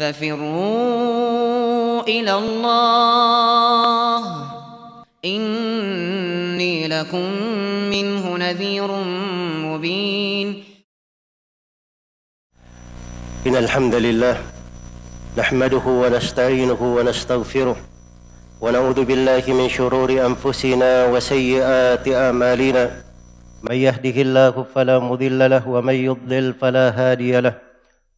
ففروا إلى الله إني لكم منه نذير مبين إن الحمد لله نحمده ونستعينه ونستغفره ونعوذ بالله من شرور أنفسنا وسيئات أعمالنا من يهده الله فلا مضل له ومن يضلل فلا هادي له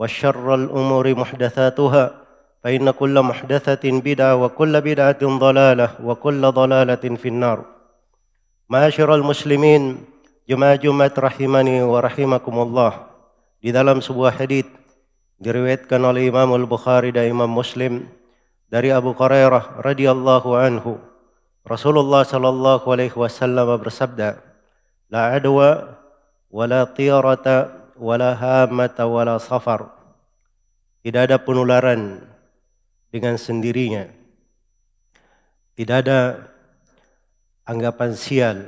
وشر الأمور محدثاتها فإن كل محدثة بدعة وكل بدعة ضلالة وكل ضلالة في النار معاشر المسلمين جماعة Jumat rahimani wa rahimakumullah di dalam sebuah hadis diriwayatkan oleh Imam Al-Bukhari dan Imam Muslim dari Abu Hurairah radhiyallahu anhu Rasulullah sallallahu alaihi wasallam bersabda la adwa wa la tirata wala hamata wala safar. Tidak ada penularan dengan sendirinya. Tidak ada anggapan sial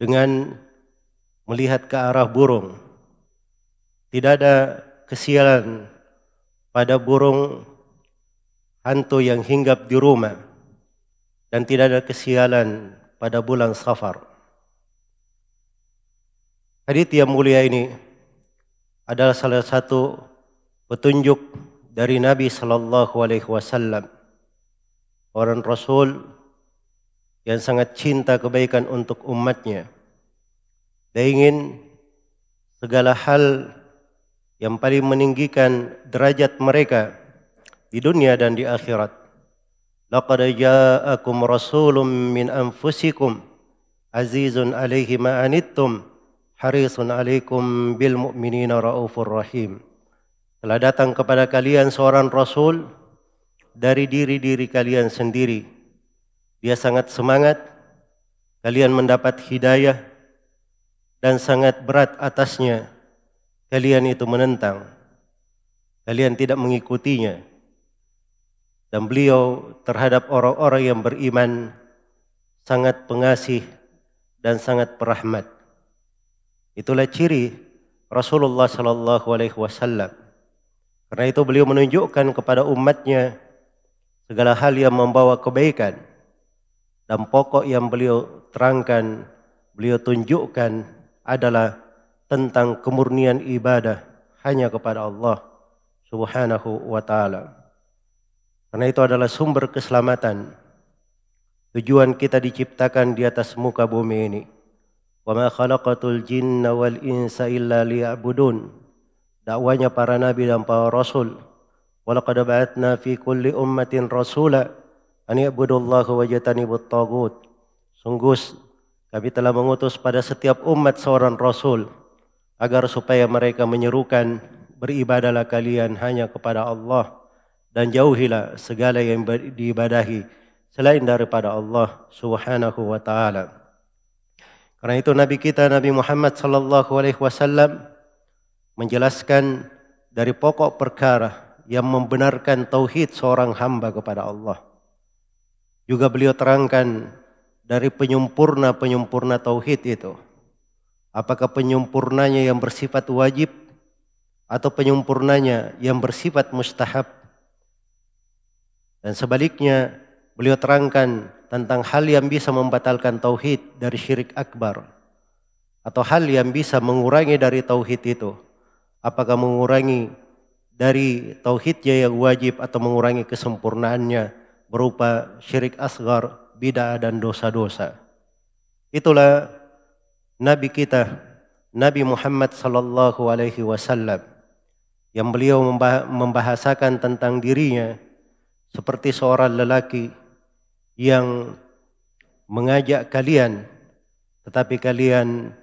dengan melihat ke arah burung. Tidak ada kesialan pada burung hantu yang hinggap di rumah dan tidak ada kesialan pada bulan safar. Hadith yang mulia ini adalah salah satu petunjuk dari Nabi sallallahu alaihi wasallam. Orang Rasul yang sangat cinta kebaikan untuk umatnya. Dia ingin segala hal yang paling meninggikan derajat mereka di dunia dan di akhirat. Laqad ja'akum rasulun min anfusikum azizun alaihi ma'anittum. anittum harisun alaikum bil mu'minina raufur rahim. Telah datang kepada kalian seorang rasul dari diri-diri kalian sendiri. Dia sangat semangat, kalian mendapat hidayah dan sangat berat atasnya. Kalian itu menentang. Kalian tidak mengikutinya. Dan beliau terhadap orang-orang yang beriman sangat pengasih dan sangat perahmat. Itulah ciri Rasulullah Shallallahu Alaihi Wasallam. Karena itu beliau menunjukkan kepada umatnya segala hal yang membawa kebaikan dan pokok yang beliau terangkan, beliau tunjukkan adalah tentang kemurnian ibadah hanya kepada Allah Subhanahu wa taala. Karena itu adalah sumber keselamatan. Tujuan kita diciptakan di atas muka bumi ini وما خلقت الجن والإنس إلا ليعبدون دعوانya para nabi dan para rasul ولقد بعثنا في كل أمة رسولا أن يعبدوا الله ويجتنبوا الطاغوت sungguh kami telah mengutus pada setiap umat seorang rasul agar supaya mereka menyerukan beribadalah kalian hanya kepada Allah dan jauhilah segala yang diibadahi selain daripada Allah subhanahu wa ta'ala. Karena itu Nabi kita Nabi Muhammad sallallahu alaihi wasallam menjelaskan dari pokok perkara yang membenarkan tauhid seorang hamba kepada Allah. Juga beliau terangkan dari penyempurna-penyempurna tauhid itu. Apakah penyempurnanya yang bersifat wajib atau penyempurnanya yang bersifat mustahab? Dan sebaliknya, beliau terangkan tentang hal yang bisa membatalkan tauhid dari syirik akbar atau hal yang bisa mengurangi dari tauhid itu. Apakah mengurangi dari tauhidnya yang wajib atau mengurangi kesempurnaannya berupa syirik asgar, bid'ah dan dosa-dosa. Itulah nabi kita Nabi Muhammad sallallahu alaihi wasallam yang beliau membahasakan tentang dirinya seperti seorang lelaki yang mengajak kalian tetapi kalian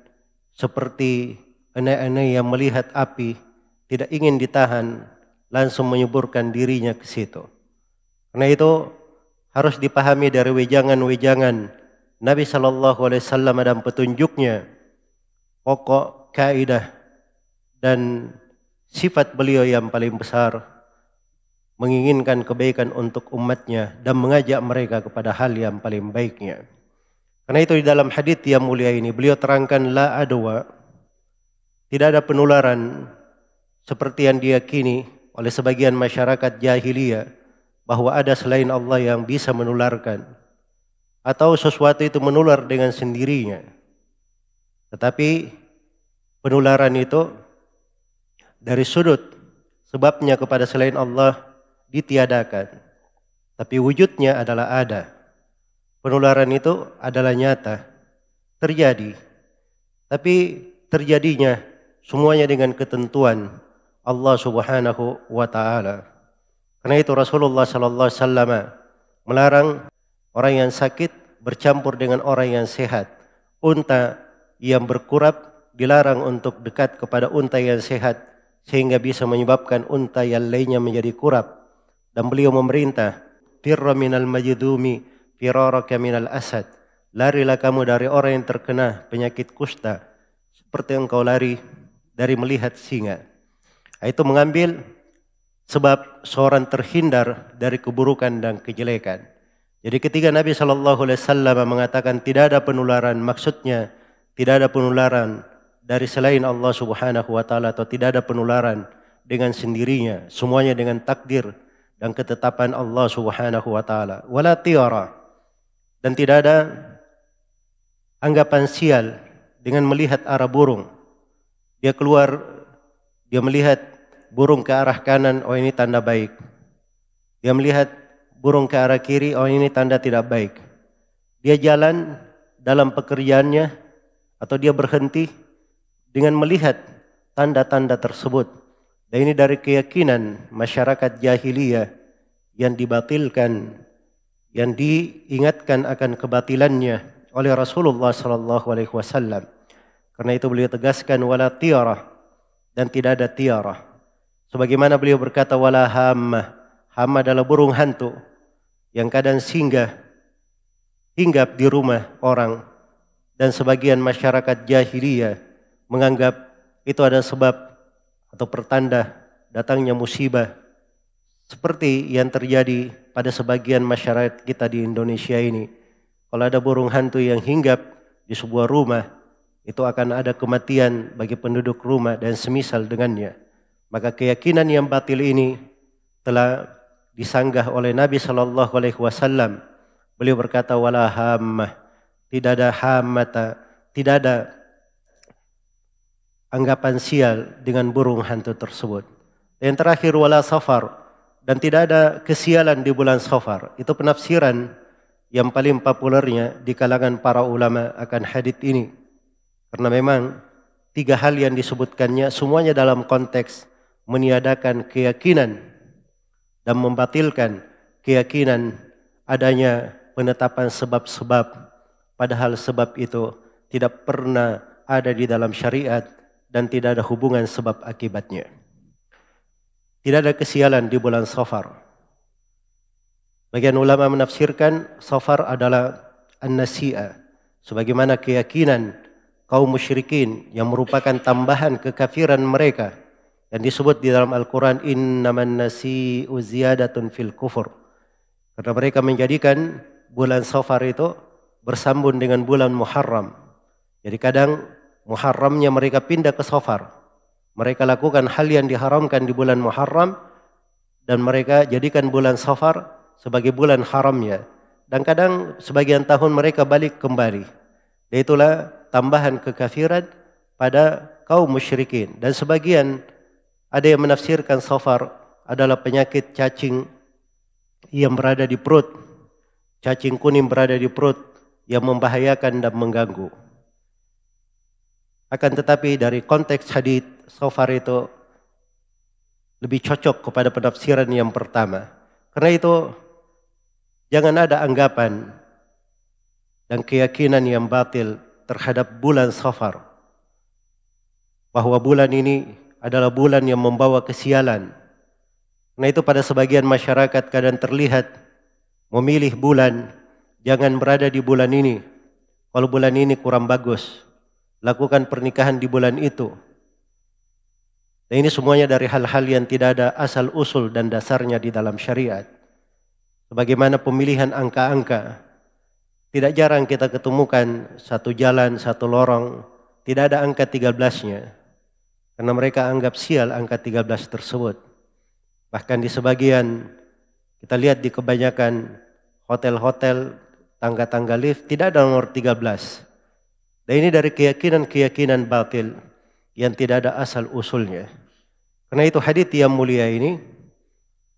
seperti anak-anak yang melihat api tidak ingin ditahan langsung menyuburkan dirinya ke situ. Karena itu harus dipahami dari wejangan-wejangan Nabi Shallallahu Alaihi Wasallam dan petunjuknya pokok kaidah dan sifat beliau yang paling besar menginginkan kebaikan untuk umatnya dan mengajak mereka kepada hal yang paling baiknya. Karena itu di dalam hadis yang mulia ini beliau terangkan la adwa tidak ada penularan seperti yang diyakini oleh sebagian masyarakat jahiliyah bahwa ada selain Allah yang bisa menularkan atau sesuatu itu menular dengan sendirinya. Tetapi penularan itu dari sudut sebabnya kepada selain Allah ditiadakan. Tapi wujudnya adalah ada. Penularan itu adalah nyata, terjadi. Tapi terjadinya semuanya dengan ketentuan Allah Subhanahu wa taala. Karena itu Rasulullah sallallahu alaihi wasallam melarang orang yang sakit bercampur dengan orang yang sehat. Unta yang berkurap dilarang untuk dekat kepada unta yang sehat sehingga bisa menyebabkan unta yang lainnya menjadi kurap dan beliau memerintah firra minal majidumi, firaraka minal asad larilah kamu dari orang yang terkena penyakit kusta seperti engkau lari dari melihat singa nah, itu mengambil sebab seorang terhindar dari keburukan dan kejelekan jadi ketika Nabi Shallallahu Alaihi Wasallam mengatakan tidak ada penularan, maksudnya tidak ada penularan dari selain Allah Subhanahu Wa Taala atau tidak ada penularan dengan sendirinya, semuanya dengan takdir dan ketetapan Allah Subhanahu wa taala. Wala tiara. Dan tidak ada anggapan sial dengan melihat arah burung. Dia keluar, dia melihat burung ke arah kanan, oh ini tanda baik. Dia melihat burung ke arah kiri, oh ini tanda tidak baik. Dia jalan dalam pekerjaannya atau dia berhenti dengan melihat tanda-tanda tersebut dan ini dari keyakinan masyarakat jahiliyah yang dibatilkan, yang diingatkan akan kebatilannya oleh Rasulullah Sallallahu Alaihi Wasallam. Karena itu beliau tegaskan wala tiarah dan tidak ada tiarah. Sebagaimana beliau berkata wala Hama adalah burung hantu yang kadang singgah hinggap di rumah orang dan sebagian masyarakat jahiliyah menganggap itu ada sebab atau pertanda datangnya musibah seperti yang terjadi pada sebagian masyarakat kita di Indonesia ini. Kalau ada burung hantu yang hinggap di sebuah rumah, itu akan ada kematian bagi penduduk rumah dan semisal dengannya. Maka keyakinan yang batil ini telah disanggah oleh Nabi Shallallahu Alaihi Wasallam. Beliau berkata, "Walahamah, tidak ada hamata, tidak ada anggapan sial dengan burung hantu tersebut. Yang terakhir wala safar dan tidak ada kesialan di bulan safar. Itu penafsiran yang paling populernya di kalangan para ulama akan hadith ini. Karena memang tiga hal yang disebutkannya semuanya dalam konteks meniadakan keyakinan dan membatilkan keyakinan adanya penetapan sebab-sebab padahal sebab itu tidak pernah ada di dalam syariat dan tidak ada hubungan sebab akibatnya. Tidak ada kesialan di bulan Safar. Bagian ulama menafsirkan Safar adalah an-nasi'a sebagaimana keyakinan kaum musyrikin yang merupakan tambahan kekafiran mereka yang disebut di dalam Al-Qur'an innaman nasi'u ziyadatun fil kufur. Karena mereka menjadikan bulan Safar itu bersambung dengan bulan Muharram. Jadi kadang Muharramnya mereka pindah ke Safar. Mereka lakukan hal yang diharamkan di bulan Muharram dan mereka jadikan bulan Safar sebagai bulan haramnya. Dan kadang sebagian tahun mereka balik kembali. itulah tambahan kekafiran pada kaum musyrikin. Dan sebagian ada yang menafsirkan Safar adalah penyakit cacing yang berada di perut. Cacing kuning berada di perut yang membahayakan dan mengganggu. Akan tetapi dari konteks hadis sofar itu lebih cocok kepada penafsiran yang pertama. Karena itu jangan ada anggapan dan keyakinan yang batil terhadap bulan sofar. Bahwa bulan ini adalah bulan yang membawa kesialan. Karena itu pada sebagian masyarakat kadang terlihat memilih bulan, jangan berada di bulan ini. Kalau bulan ini kurang bagus, lakukan pernikahan di bulan itu. Dan ini semuanya dari hal-hal yang tidak ada asal usul dan dasarnya di dalam syariat. Sebagaimana pemilihan angka-angka, tidak jarang kita ketemukan satu jalan, satu lorong, tidak ada angka 13-nya. Karena mereka anggap sial angka 13 tersebut. Bahkan di sebagian, kita lihat di kebanyakan hotel-hotel, tangga-tangga lift, tidak ada nomor 13. Dan ini dari keyakinan-keyakinan batil yang tidak ada asal usulnya. Karena itu hadis yang mulia ini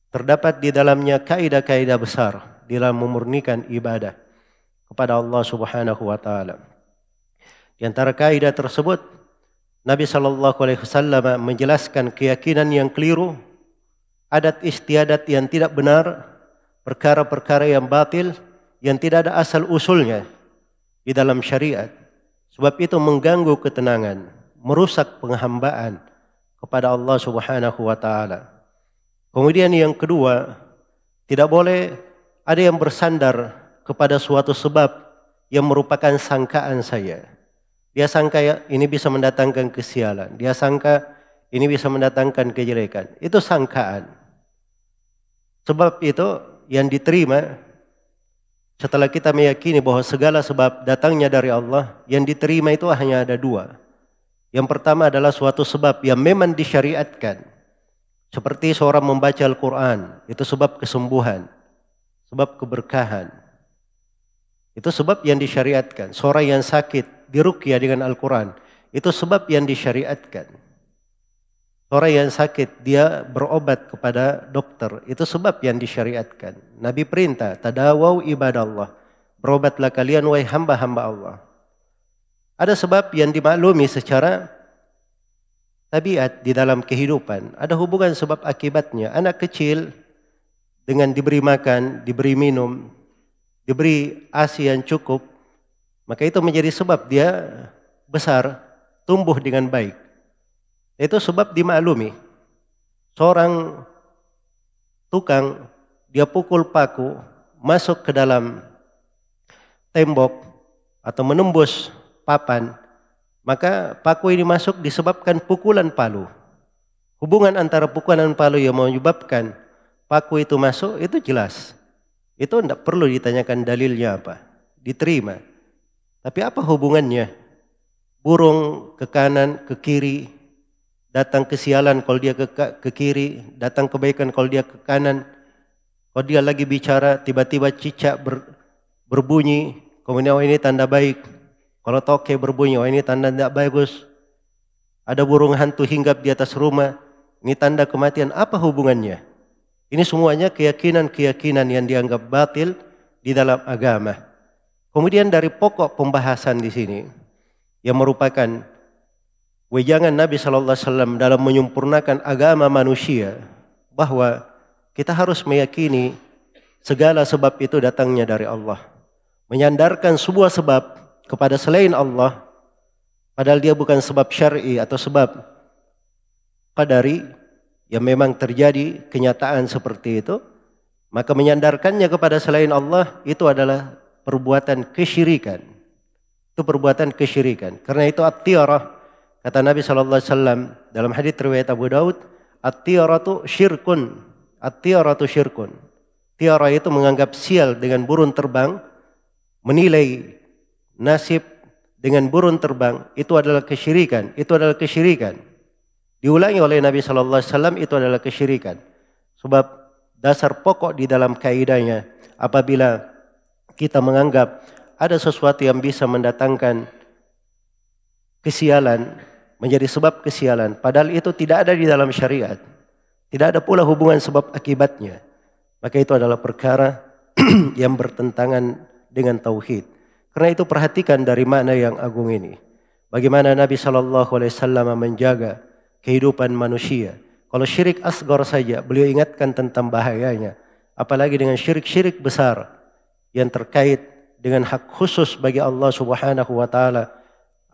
terdapat di dalamnya kaidah-kaidah besar di dalam memurnikan ibadah kepada Allah Subhanahu wa taala. Di antara kaidah tersebut Nabi Shallallahu alaihi wasallam menjelaskan keyakinan yang keliru, adat istiadat yang tidak benar, perkara-perkara yang batil yang tidak ada asal usulnya di dalam syariat. Sebab itu mengganggu ketenangan, merusak penghambaan kepada Allah Subhanahu wa taala. Kemudian yang kedua, tidak boleh ada yang bersandar kepada suatu sebab yang merupakan sangkaan saya. Dia sangka ya, ini bisa mendatangkan kesialan. Dia sangka ini bisa mendatangkan kejelekan. Itu sangkaan. Sebab itu yang diterima setelah kita meyakini bahwa segala sebab datangnya dari Allah, yang diterima itu hanya ada dua. Yang pertama adalah suatu sebab yang memang disyariatkan. Seperti seorang membaca Al-Quran, itu sebab kesembuhan, sebab keberkahan. Itu sebab yang disyariatkan. Seorang yang sakit dirukia dengan Al-Quran, itu sebab yang disyariatkan. Orang yang sakit dia berobat kepada dokter. Itu sebab yang disyariatkan. Nabi perintah, tadawau Allah Berobatlah kalian wahai hamba-hamba Allah. Ada sebab yang dimaklumi secara tabiat di dalam kehidupan. Ada hubungan sebab akibatnya. Anak kecil dengan diberi makan, diberi minum, diberi ASI yang cukup, maka itu menjadi sebab dia besar, tumbuh dengan baik. Itu sebab dimaklumi. Seorang tukang dia pukul paku masuk ke dalam tembok atau menembus papan, maka paku ini masuk disebabkan pukulan palu. Hubungan antara pukulan palu yang menyebabkan paku itu masuk itu jelas. Itu tidak perlu ditanyakan dalilnya apa. Diterima. Tapi apa hubungannya? Burung ke kanan, ke kiri, datang kesialan kalau dia ke, ke kiri, datang kebaikan kalau dia ke kanan. Kalau dia lagi bicara, tiba-tiba cicak ber, berbunyi, kemudian oh ini tanda baik. Kalau toke berbunyi, oh ini tanda tidak bagus. Ada burung hantu hinggap di atas rumah, ini tanda kematian. Apa hubungannya? Ini semuanya keyakinan-keyakinan yang dianggap batil di dalam agama. Kemudian dari pokok pembahasan di sini yang merupakan wejangan Nabi Shallallahu Alaihi Wasallam dalam menyempurnakan agama manusia bahwa kita harus meyakini segala sebab itu datangnya dari Allah. Menyandarkan sebuah sebab kepada selain Allah padahal dia bukan sebab syar'i atau sebab qadari yang memang terjadi kenyataan seperti itu maka menyandarkannya kepada selain Allah itu adalah perbuatan kesyirikan. Itu perbuatan kesyirikan. Karena itu at-tiarah Kata Nabi Shallallahu Alaihi Wasallam dalam hadis riwayat Abu Daud, at-tiaratu syirkun, at-tiaratu syirkun. Tiara itu menganggap sial dengan burung terbang, menilai nasib dengan burung terbang itu adalah kesyirikan, itu adalah kesyirikan. Diulangi oleh Nabi Shallallahu Alaihi Wasallam itu adalah kesyirikan. Sebab dasar pokok di dalam kaidahnya apabila kita menganggap ada sesuatu yang bisa mendatangkan kesialan menjadi sebab kesialan. Padahal itu tidak ada di dalam syariat. Tidak ada pula hubungan sebab akibatnya. Maka itu adalah perkara yang bertentangan dengan tauhid. Karena itu perhatikan dari makna yang agung ini. Bagaimana Nabi Shallallahu Alaihi Wasallam menjaga kehidupan manusia. Kalau syirik asgor saja, beliau ingatkan tentang bahayanya. Apalagi dengan syirik-syirik besar yang terkait dengan hak khusus bagi Allah Subhanahu Wa Taala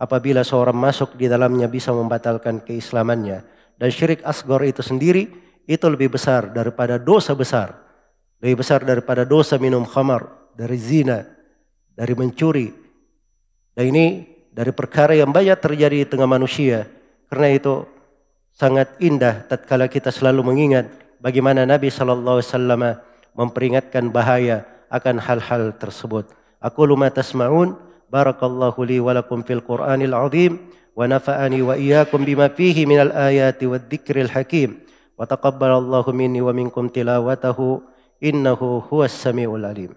apabila seorang masuk di dalamnya bisa membatalkan keislamannya. Dan syirik asgor itu sendiri itu lebih besar daripada dosa besar. Lebih besar daripada dosa minum khamar, dari zina, dari mencuri. Dan ini dari perkara yang banyak terjadi di tengah manusia. Karena itu sangat indah tatkala kita selalu mengingat bagaimana Nabi sallallahu alaihi wasallam memperingatkan bahaya akan hal-hal tersebut. Aku luma tasmaun بارك الله لي ولكم في القرآن العظيم ونفعني وإياكم بما فيه من الآيات والذكر الحكيم وتقبل الله مني ومنكم تلاوته إنه هو السميع العليم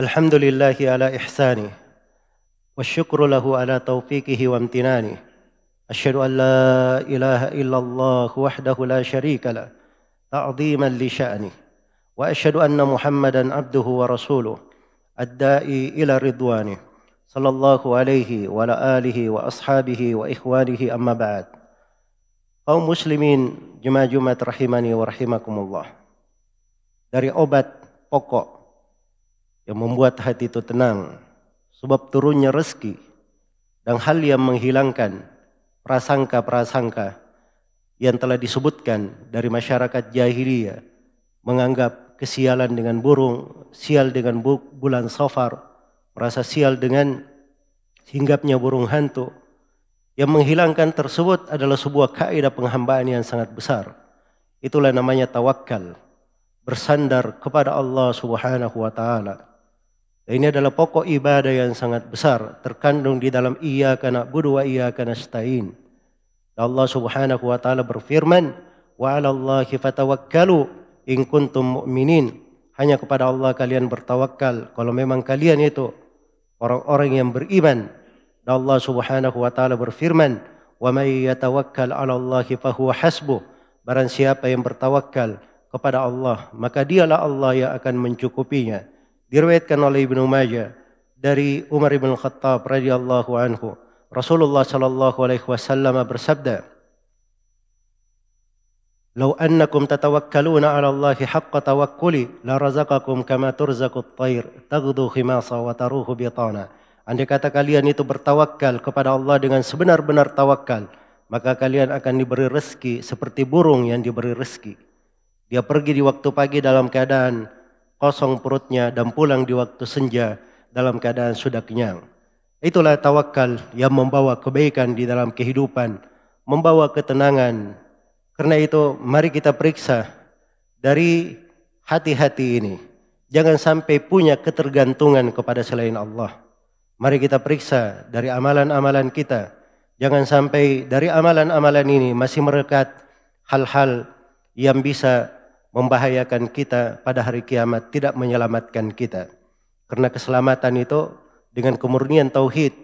الحمد لله على إحسانه والشكر له على توفيقه وامتنانه أشهد أن لا إله إلا الله وحده لا شريك له تعظيما لشأنه وأشهد أن محمدا عبده ورسوله الدائي إلى رضوانه صلى الله عليه وعلى آله وأصحابه وإخوانه أما بعد أو مسلمين jemaah Jumat rahimani wa rahimakumullah dari obat pokok yang membuat hati itu tenang sebab turunnya rezeki dan hal yang menghilangkan prasangka-prasangka yang telah disebutkan dari masyarakat jahiliyah menganggap kesialan dengan burung, sial dengan bulan safar, merasa sial dengan hinggapnya burung hantu. Yang menghilangkan tersebut adalah sebuah kaidah penghambaan yang sangat besar. Itulah namanya tawakal, bersandar kepada Allah Subhanahu wa taala. Dan ini adalah pokok ibadah yang sangat besar, terkandung di dalam iya karena budwa iya karena stain Allah Subhanahu wa taala berfirman, "Wa 'alallahi fatawakkalu in kuntum mu'minin." Hanya kepada Allah kalian bertawakal kalau memang kalian itu orang-orang yang beriman. Dan Allah Subhanahu wa taala berfirman, "Wa may yatawakkal 'ala Allahi fahuwa hasbuh." Barang siapa yang bertawakal kepada Allah, maka dialah Allah yang akan mencukupinya. Diriwayatkan oleh Ibnu Majah dari Umar bin Khattab radhiyallahu anhu. Rasulullah shallallahu alaihi wasallam bersabda, "Lau annakum tatawakkaluna 'ala Allah haqqa tawakkuli, la razaqakum kama turzaqu at-tayr, taghdu khimasa wa taruhu bitana." Andai kata kalian itu bertawakal kepada Allah dengan sebenar-benar tawakal, maka kalian akan diberi rezeki seperti burung yang diberi rezeki. Dia pergi di waktu pagi dalam keadaan kosong perutnya dan pulang di waktu senja dalam keadaan sudah kenyang. Itulah tawakal yang membawa kebaikan di dalam kehidupan, membawa ketenangan. Karena itu mari kita periksa dari hati-hati ini. Jangan sampai punya ketergantungan kepada selain Allah. Mari kita periksa dari amalan-amalan kita. Jangan sampai dari amalan-amalan ini masih merekat hal-hal yang bisa membahayakan kita pada hari kiamat, tidak menyelamatkan kita. Karena keselamatan itu dengan kemurnian tauhid,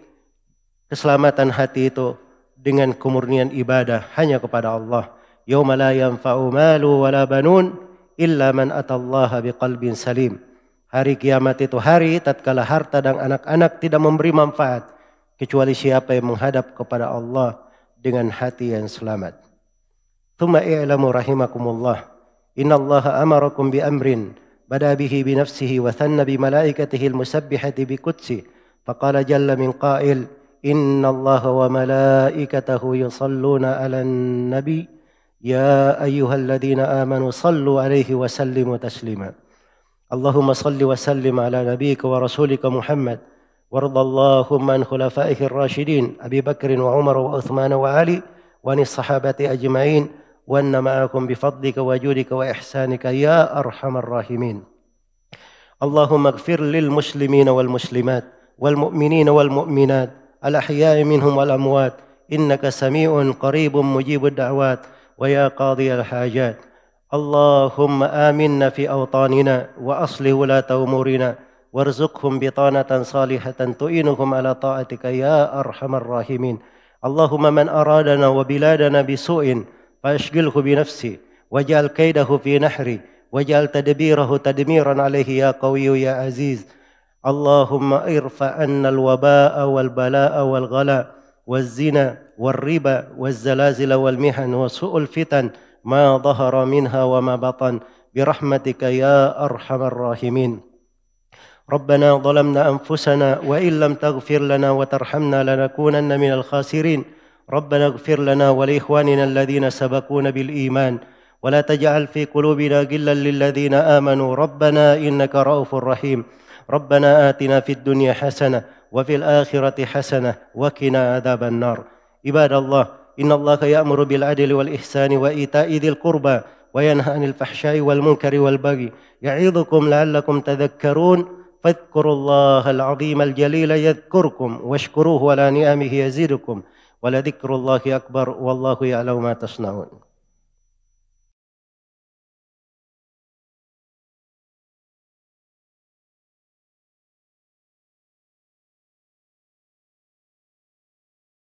keselamatan hati itu dengan kemurnian ibadah hanya kepada Allah. Yauma la yanfa'u malu wa la banun illa man atallaha biqalbin salim. Hari kiamat itu hari tatkala harta dan anak-anak tidak memberi manfaat kecuali siapa yang menghadap kepada Allah dengan hati yang selamat. Thumma i'lamu rahimakumullah. Inna Allah amarakum bi amrin bada bihi bi nafsihi wa thanna bi malaikatihi al-musabbihati bi qudsihi فقال جل من قائل إن الله وملائكته يصلون على النبي يا أيها الذين آمنوا صلوا عليه وسلموا تسليما اللهم صل وسلم على نبيك ورسولك محمد وارض اللهم عن خلفائه الراشدين أبي بكر وعمر وعثمان وعلي وعن الصحابة أجمعين وأن معكم بفضلك وجودك وإحسانك يا أرحم الراحمين اللهم اغفر للمسلمين والمسلمات والمؤمنين والمؤمنات الأحياء منهم والأموات إنك سميع قريب مجيب الدعوات ويا قاضي الحاجات اللهم آمنا في أوطاننا وأصلح ولاة أمورنا وارزقهم بطانة صالحة تؤينهم على طاعتك يا أرحم الراحمين اللهم من أرادنا وبلادنا بسوء فأشغله بنفسي واجعل كيده في نحري واجعل تدبيره تدميرا عليه يا قوي يا عزيز اللهم ارفع عنا الوباء والبلاء والغلاء والزنا والربا والزلازل والمحن وسوء الفتن ما ظهر منها وما بطن برحمتك يا ارحم الراحمين ربنا ظلمنا انفسنا وان لم تغفر لنا وترحمنا لنكونن من الخاسرين ربنا اغفر لنا ولاخواننا الذين سبقونا بالايمان ولا تجعل في قلوبنا غلا للذين امنوا ربنا انك رؤوف رحيم ربنا آتنا في الدنيا حسنة وفي الآخرة حسنة وقنا عذاب النار عباد الله إن الله يأمر بالعدل والإحسان وإيتاء ذي القربى وينهى عن الفحشاء والمنكر والبغي يعظكم لعلكم تذكرون فاذكروا الله العظيم الجليل يذكركم واشكروه على نعمه يزيدكم ولذكر الله أكبر والله يعلم ما تصنعون